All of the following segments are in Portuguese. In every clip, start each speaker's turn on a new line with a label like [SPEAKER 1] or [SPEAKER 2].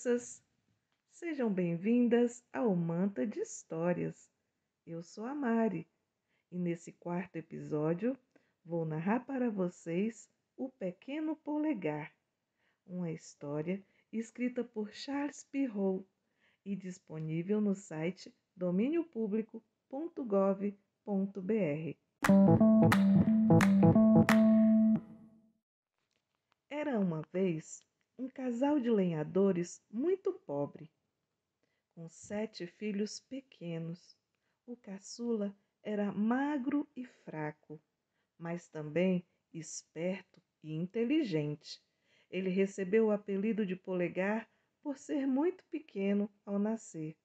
[SPEAKER 1] crianças! Sejam bem-vindas ao Manta de Histórias. Eu sou a Mari e nesse quarto episódio vou narrar para vocês O Pequeno Polegar, uma história escrita por Charles Pirrou e disponível no site domíniopublico.gov.br. Era uma vez um casal de lenhadores muito pobre, com sete filhos pequenos. O caçula era magro e fraco, mas também esperto e inteligente. Ele recebeu o apelido de Polegar por ser muito pequeno ao nascer.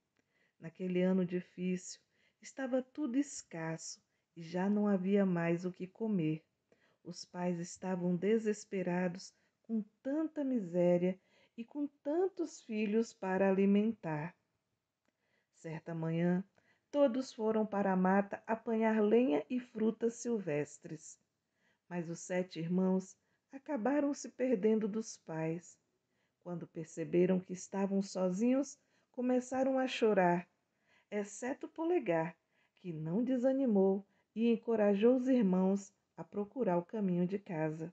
[SPEAKER 1] Naquele ano difícil, estava tudo escasso e já não havia mais o que comer. Os pais estavam desesperados com tanta miséria e com tantos filhos para alimentar. Certa manhã, todos foram para a mata apanhar lenha e frutas silvestres. Mas os sete irmãos acabaram se perdendo dos pais. Quando perceberam que estavam sozinhos, começaram a chorar, exceto Polegar, que não desanimou e encorajou os irmãos a procurar o caminho de casa.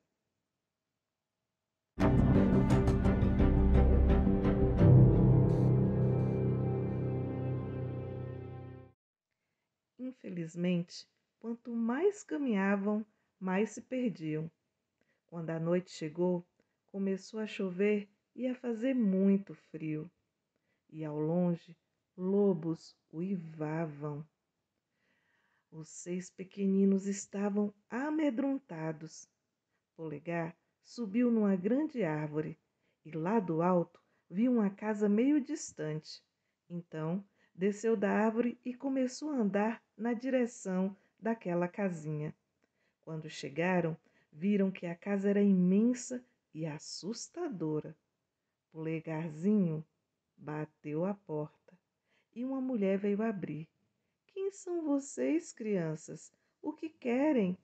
[SPEAKER 1] Infelizmente, quanto mais caminhavam, mais se perdiam. Quando a noite chegou, começou a chover e a fazer muito frio. E ao longe, lobos uivavam. Os seis pequeninos estavam amedrontados. Polegar subiu numa grande árvore e lá do alto viu uma casa meio distante. Então desceu da árvore e começou a andar na direção daquela casinha. Quando chegaram, viram que a casa era imensa e assustadora. Polegarzinho bateu à porta e uma mulher veio abrir. Quem são vocês, crianças? O que querem?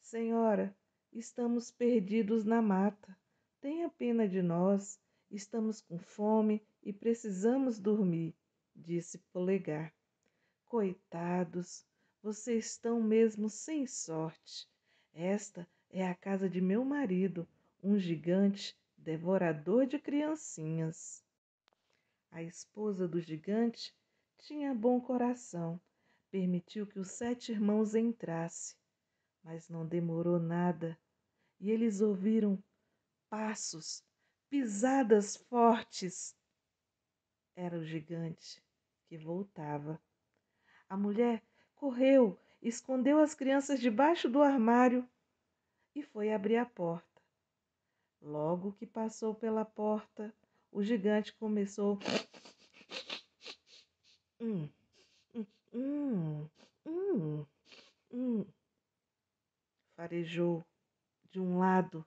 [SPEAKER 1] Senhora, estamos perdidos na mata. Tenha pena de nós. Estamos com fome e precisamos dormir, disse Polegar. Coitados, vocês estão mesmo sem sorte. Esta é a casa de meu marido, um gigante devorador de criancinhas. A esposa do gigante tinha bom coração, permitiu que os sete irmãos entrassem, mas não demorou nada e eles ouviram passos, pisadas fortes. Era o gigante que voltava. A mulher correu, escondeu as crianças debaixo do armário e foi abrir a porta. Logo que passou pela porta, o gigante começou. Hum, hum, hum, hum. Farejou de um lado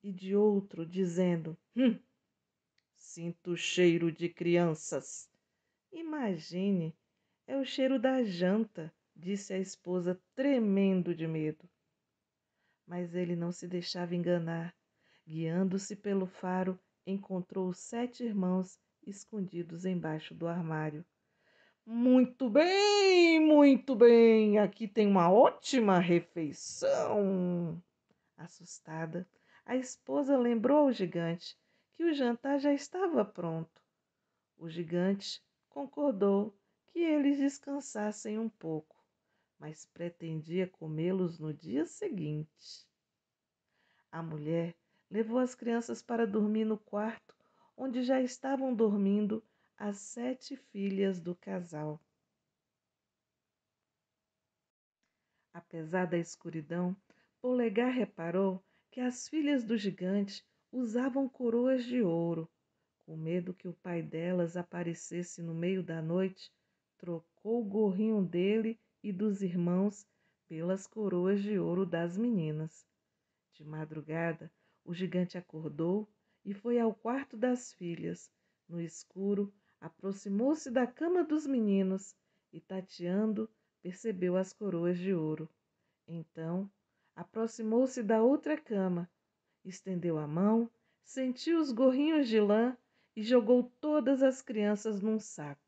[SPEAKER 1] e de outro, dizendo: Hum, sinto cheiro de crianças. Imagine é o cheiro da janta, disse a esposa, tremendo de medo. Mas ele não se deixava enganar. Guiando-se pelo faro, encontrou os sete irmãos escondidos embaixo do armário. Muito bem, muito bem, aqui tem uma ótima refeição. Assustada, a esposa lembrou ao gigante que o jantar já estava pronto. O gigante concordou que eles descansassem um pouco, mas pretendia comê-los no dia seguinte. A mulher levou as crianças para dormir no quarto onde já estavam dormindo as sete filhas do casal. Apesar da escuridão, Polegar reparou que as filhas do gigante usavam coroas de ouro. Com medo que o pai delas aparecesse no meio da noite, trocou o gorrinho dele e dos irmãos pelas coroas de ouro das meninas. De madrugada, o gigante acordou e foi ao quarto das filhas. No escuro, aproximou-se da cama dos meninos e, tateando, percebeu as coroas de ouro. Então, aproximou-se da outra cama, estendeu a mão, sentiu os gorrinhos de lã e jogou todas as crianças num saco.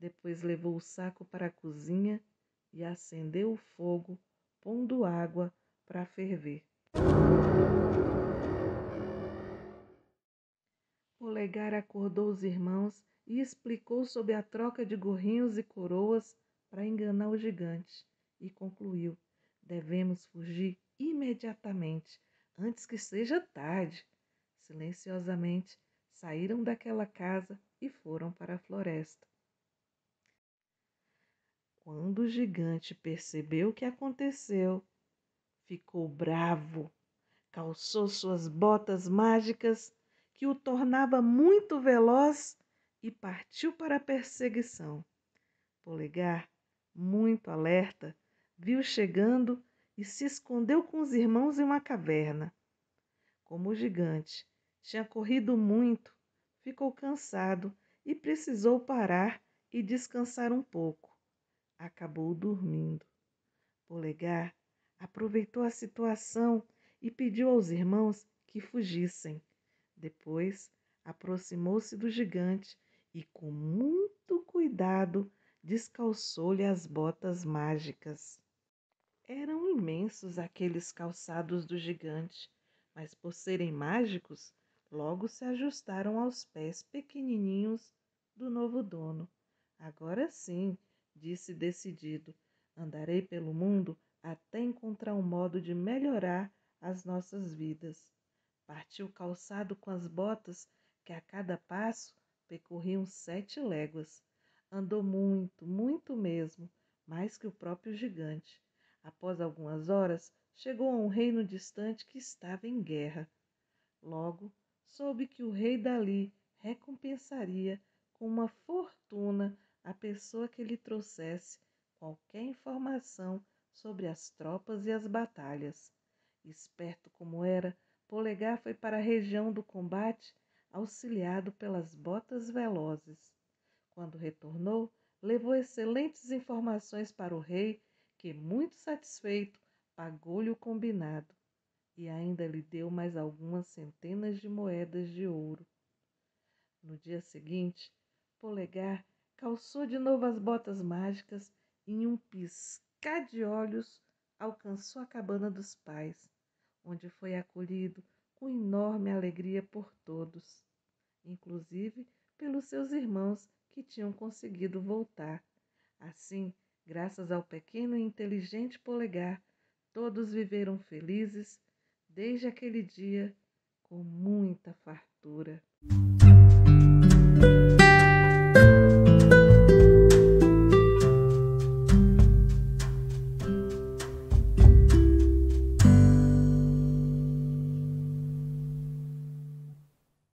[SPEAKER 1] Depois levou o saco para a cozinha e acendeu o fogo, pondo água para ferver. Olegar acordou os irmãos e explicou sobre a troca de gorrinhos e coroas para enganar o gigante e concluiu: devemos fugir imediatamente, antes que seja tarde. Silenciosamente saíram daquela casa e foram para a floresta. Quando o gigante percebeu o que aconteceu, ficou bravo, calçou suas botas mágicas, que o tornava muito veloz, e partiu para a perseguição. Polegar, muito alerta, viu chegando e se escondeu com os irmãos em uma caverna. Como o gigante tinha corrido muito, ficou cansado e precisou parar e descansar um pouco acabou dormindo. Polegar aproveitou a situação e pediu aos irmãos que fugissem. Depois, aproximou-se do gigante e, com muito cuidado, descalçou-lhe as botas mágicas. Eram imensos aqueles calçados do gigante, mas por serem mágicos, logo se ajustaram aos pés pequenininhos do novo dono. Agora sim, disse decidido. Andarei pelo mundo até encontrar um modo de melhorar as nossas vidas. Partiu calçado com as botas que a cada passo percorriam sete léguas. Andou muito, muito mesmo, mais que o próprio gigante. Após algumas horas, chegou a um reino distante que estava em guerra. Logo, soube que o rei dali recompensaria com uma fortuna a pessoa que lhe trouxesse qualquer informação sobre as tropas e as batalhas. Esperto como era, Polegar foi para a região do combate, auxiliado pelas botas velozes. Quando retornou, levou excelentes informações para o rei, que, muito satisfeito, pagou-lhe o combinado e ainda lhe deu mais algumas centenas de moedas de ouro. No dia seguinte, Polegar calçou de novo as botas mágicas e, em um piscar de olhos, alcançou a cabana dos pais, onde foi acolhido com enorme alegria por todos, inclusive pelos seus irmãos que tinham conseguido voltar. Assim, graças ao pequeno e inteligente polegar, todos viveram felizes desde aquele dia com muita fartura.